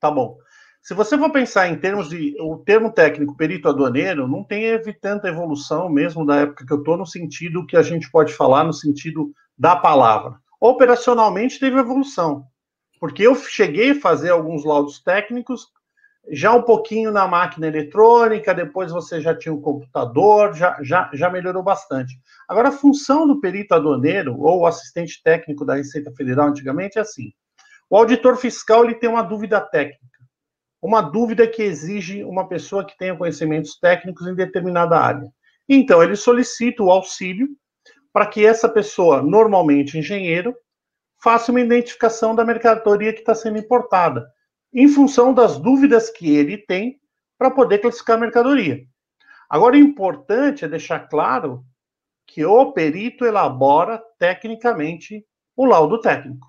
Tá bom. Se você for pensar em termos de. O termo técnico perito aduaneiro não tem tanta evolução mesmo da época que eu estou, no sentido que a gente pode falar, no sentido da palavra. Operacionalmente teve evolução, porque eu cheguei a fazer alguns laudos técnicos já um pouquinho na máquina eletrônica, depois você já tinha o um computador, já, já, já melhorou bastante. Agora, a função do perito aduaneiro ou assistente técnico da Receita Federal antigamente é assim: o auditor fiscal ele tem uma dúvida técnica, uma dúvida que exige uma pessoa que tenha conhecimentos técnicos em determinada área. Então, ele solicita o auxílio para que essa pessoa, normalmente engenheiro, faça uma identificação da mercadoria que está sendo importada, em função das dúvidas que ele tem para poder classificar a mercadoria. Agora, o importante é deixar claro que o perito elabora tecnicamente o laudo técnico.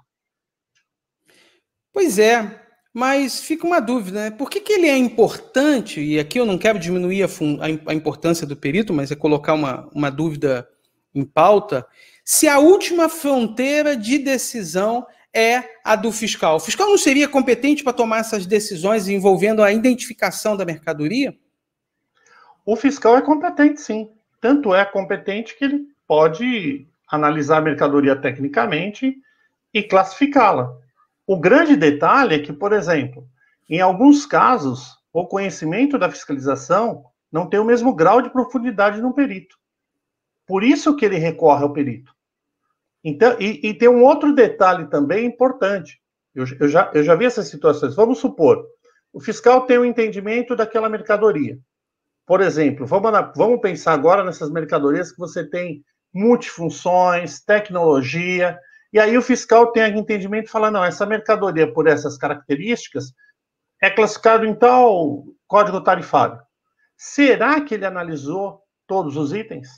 Pois é, mas fica uma dúvida, né? Por que, que ele é importante? E aqui eu não quero diminuir a, a, a importância do perito, mas é colocar uma, uma dúvida em pauta. Se a última fronteira de decisão é a do fiscal. O fiscal não seria competente para tomar essas decisões envolvendo a identificação da mercadoria? O fiscal é competente, sim. Tanto é competente que ele pode analisar a mercadoria tecnicamente e classificá-la. O grande detalhe é que, por exemplo, em alguns casos, o conhecimento da fiscalização não tem o mesmo grau de profundidade no perito. Por isso que ele recorre ao perito. Então, e, e tem um outro detalhe também importante. Eu, eu, já, eu já vi essas situações. Vamos supor, o fiscal tem um entendimento daquela mercadoria. Por exemplo, vamos, vamos pensar agora nessas mercadorias que você tem multifunções, tecnologia, e aí o fiscal tem aquele entendimento e fala, não, essa mercadoria, por essas características, é classificado em tal código tarifário. Será que ele analisou todos os itens?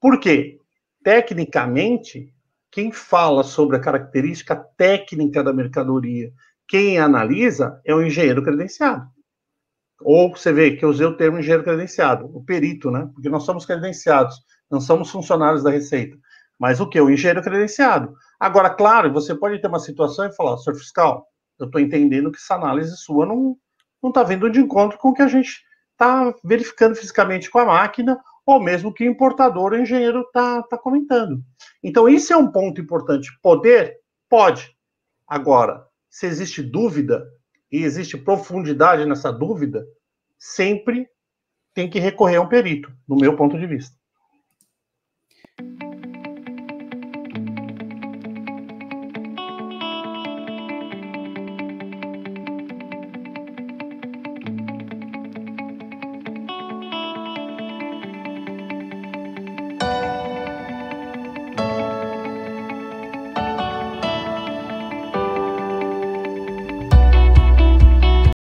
Por quê? Tecnicamente, quem fala sobre a característica técnica da mercadoria, quem analisa é o engenheiro credenciado. Ou você vê que eu usei o termo engenheiro credenciado, o perito, né? Porque nós somos credenciados, não somos funcionários da Receita. Mas o que? O engenheiro credenciado. Agora, claro, você pode ter uma situação e falar, senhor fiscal, eu estou entendendo que essa análise sua não está vindo de encontro com o que a gente está verificando fisicamente com a máquina, ou mesmo que o importador ou engenheiro está tá comentando. Então, isso é um ponto importante. Poder? Pode. Agora, se existe dúvida e existe profundidade nessa dúvida, sempre tem que recorrer a um perito, do meu ponto de vista.